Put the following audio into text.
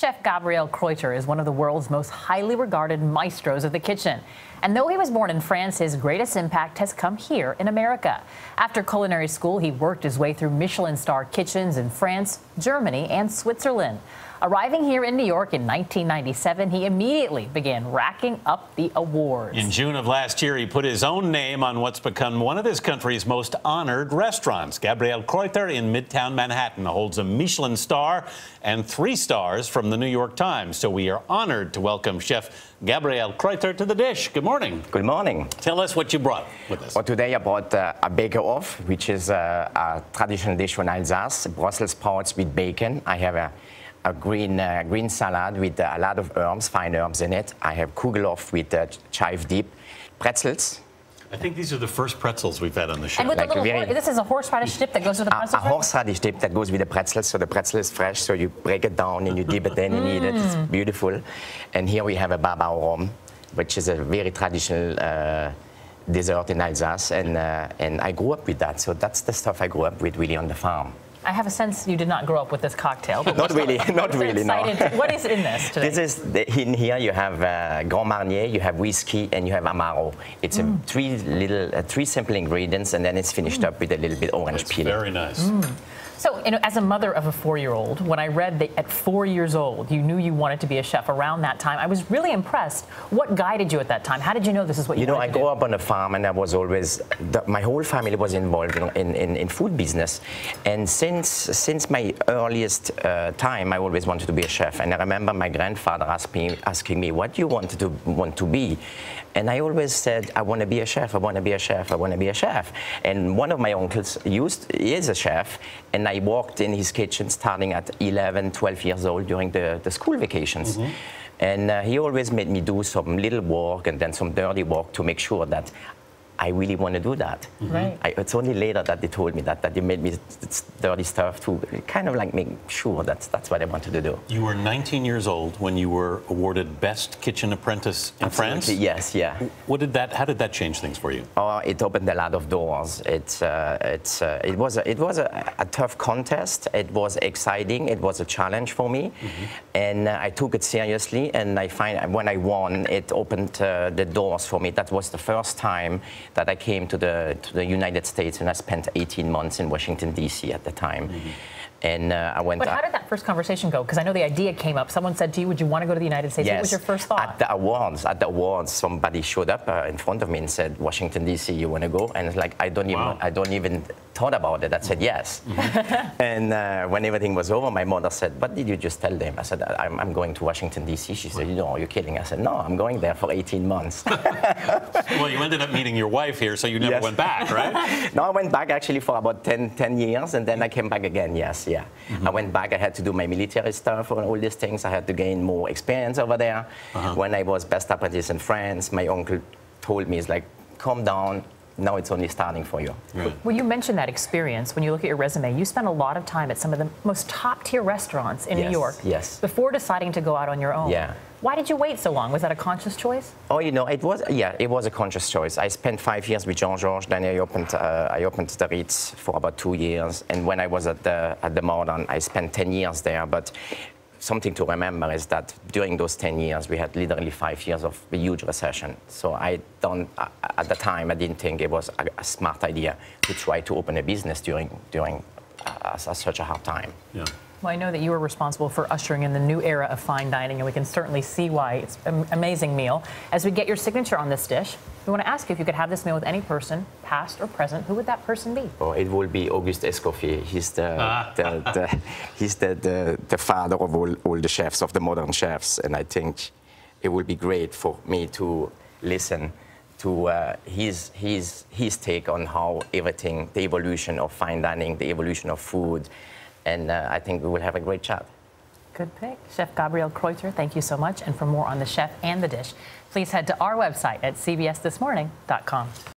Chef Gabriel Kreuter is one of the world's most highly regarded maestros of the kitchen. And though he was born in France, his greatest impact has come here in America. After culinary school, he worked his way through Michelin star kitchens in France, Germany, and Switzerland. Arriving here in New York in 1997, he immediately began racking up the awards. In June of last year, he put his own name on what's become one of this country's most honored restaurants. Gabriel Kreuter in Midtown Manhattan holds a Michelin star and three stars from the New York Times. So we are honored to welcome Chef Gabriel Kreuter to the dish. Good morning. Good morning. Tell us what you brought with us. Well, today I brought uh, a bake-off, which is uh, a traditional dish from Alsace, Brussels sprouts with bacon. I have a a green, uh, green salad with a lot of herbs, fine herbs in it. I have kugelof with uh, chive dip, pretzels. I think these are the first pretzels we've had on the show. And with like little, very, this is a horseradish dip that goes with the pretzels. A, a horseradish dip that goes with the pretzels, so the pretzel is fresh, so you break it down and you dip it in and eat it. It's mm. beautiful. And here we have a babao rum, which is a very traditional uh, dessert in Alsace, and uh, and I grew up with that. So that's the stuff I grew up with really on the farm. I have a sense you did not grow up with this cocktail. But not really, not really, no. what is in this today? This is, the, in here you have uh, Grand Marnier, you have whiskey, and you have Amaro. It's mm. a three little, uh, three simple ingredients, and then it's finished mm. up with a little bit orange peel. very nice. Mm. So you know, as a mother of a four-year-old, when I read that at four years old you knew you wanted to be a chef around that time, I was really impressed. What guided you at that time? How did you know this is what you? You know, I grew do? up on a farm, and I was always the, my whole family was involved in, in, in, food business, and since since my earliest uh, time, I always wanted to be a chef. And I remember my grandfather asking asking me, "What do you want to want to be?" And I always said, "I want to be a chef. I want to be a chef. I want to be a chef." And one of my uncles used is a chef, and I walked worked in his kitchen starting at 11, 12 years old during the, the school vacations. Mm -hmm. And uh, he always made me do some little work and then some dirty work to make sure that I really want to do that. Mm -hmm. Right. I, it's only later that they told me that, that they made me dirty stuff to kind of like make sure that that's what I wanted to do. You were 19 years old when you were awarded Best Kitchen Apprentice in Absolutely, France? Yes, yeah. What did that, how did that change things for you? Oh, it opened a lot of doors. It's, uh, it's, uh, it was, a, it was a, a, tough contest. It was exciting. It was a challenge for me. Mm -hmm. And uh, I took it seriously. And I find when I won, it opened uh, the doors for me. That was the first time that I came to the, to the United States and I spent 18 months in Washington, D.C. at the time. Mm -hmm and uh, I went. But how did that first conversation go? Because I know the idea came up. Someone said to you, "Would you want to go to the United States?" Yes. What was your first thought? At the awards, at the awards, somebody showed up uh, in front of me and said, "Washington D.C., you want to go?" And it's like I don't even, I don't even thought about it. I said yes. Mm -hmm. and uh, when everything was over, my mother said, "What did you just tell them?" I said, "I'm, I'm going to Washington D.C." She said, "No, you're kidding." I said, "No, I'm going there for 18 months." well, you ended up meeting your wife here, so you never yes. went back, right? no, I went back actually for about 10, 10 years, and then I came back again. Yes yeah. Mm -hmm. I went back, I had to do my military stuff and all these things. I had to gain more experience over there. Uh -huh. When I was best apprentice in France, my uncle told me, it's like, calm down, now it's only starting for you. Right. Well, you mentioned that experience. When you look at your resume, you spent a lot of time at some of the most top tier restaurants in yes, New York yes. before deciding to go out on your own. Yeah. Why did you wait so long? Was that a conscious choice? Oh, you know, it was, yeah, it was a conscious choice. I spent five years with Jean-Georges, then I opened, uh, I opened the Ritz for about two years, and when I was at the, at the Modern, I spent 10 years there, but something to remember is that during those 10 years, we had literally five years of a huge recession. So I don't, uh, at the time, I didn't think it was a, a smart idea to try to open a business during, during uh, such a hard time. Yeah. Well, I know that you were responsible for ushering in the new era of fine dining, and we can certainly see why. It's an amazing meal. As we get your signature on this dish, we want to ask you if you could have this meal with any person, past or present. Who would that person be? Oh, it will be Auguste Escoffier. He's the, ah. the, the he's the, the, the, father of all, all the chefs, of the modern chefs, and I think it will be great for me to listen to uh, his, his, his take on how everything, the evolution of fine dining, the evolution of food, and uh, I think we will have a great job. Good pick. Chef Gabriel Kreuter, thank you so much. And for more on the chef and the dish, please head to our website at cbsthismorning.com.